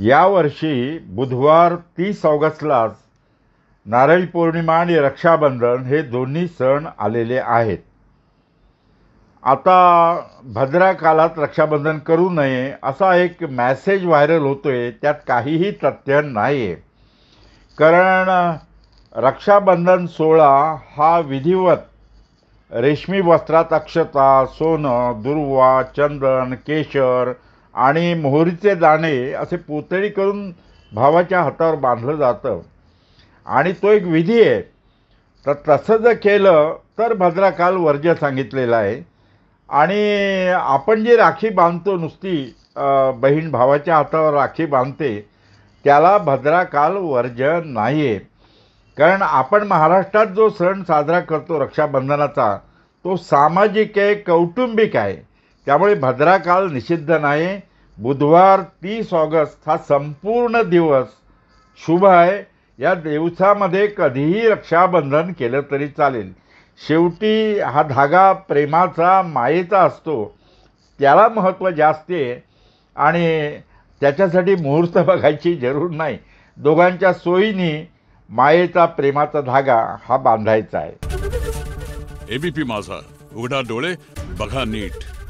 यावर्षी बुधवार तीस ऑगस्टलाच नारळी पौर्णिमा आणि रक्षाबंधन हे दोन्ही सण आलेले आहेत आता भद्रा काळात रक्षाबंधन करू नये असा एक मॅसेज व्हायरल होतो आहे त्यात काहीही तथ्य नाही आहे कारण रक्षाबंधन सोहळा हा विधिवत रेशमी वस्त्रात अक्षता सोनं दुर्वा चंदन केशर आणि मोहरीचे दाणे असे पोतळी करून भावाच्या हातावर बांधलं जातं आणि तो एक विधी आहे तर तसं जर केलं तर भद्राकाल वर्ज्य सांगितलेलं आहे आणि आपण जी राखी बांधतो नुसती बहीण भावाच्या हातावर राखी बांधते त्याला भद्राकाल वर्ज्य नाही आहे कारण आपण महाराष्ट्रात जो सण साजरा करतो रक्षाबंधनाचा तो सामाजिक आहे कौटुंबिक आहे त्यामुळे भद्रा निषिद्ध नाही बुधवार तीस ऑगस्ट हा संपूर्ण दिवस शुभ आहे या दिवसामध्ये कधीही रक्षाबंधन केलं तरी चालेल शेवटी हा धागा प्रेमाचा मायेचा असतो त्याला महत्त्व जास्त आहे आणि त्याच्यासाठी मुहूर्त बघायची जरूर नाही दोघांच्या सोयीनी मायेचा प्रेमाचा धागा हा बांधायचा आहे एबीपी माझा उघडा डोळे बघा नीट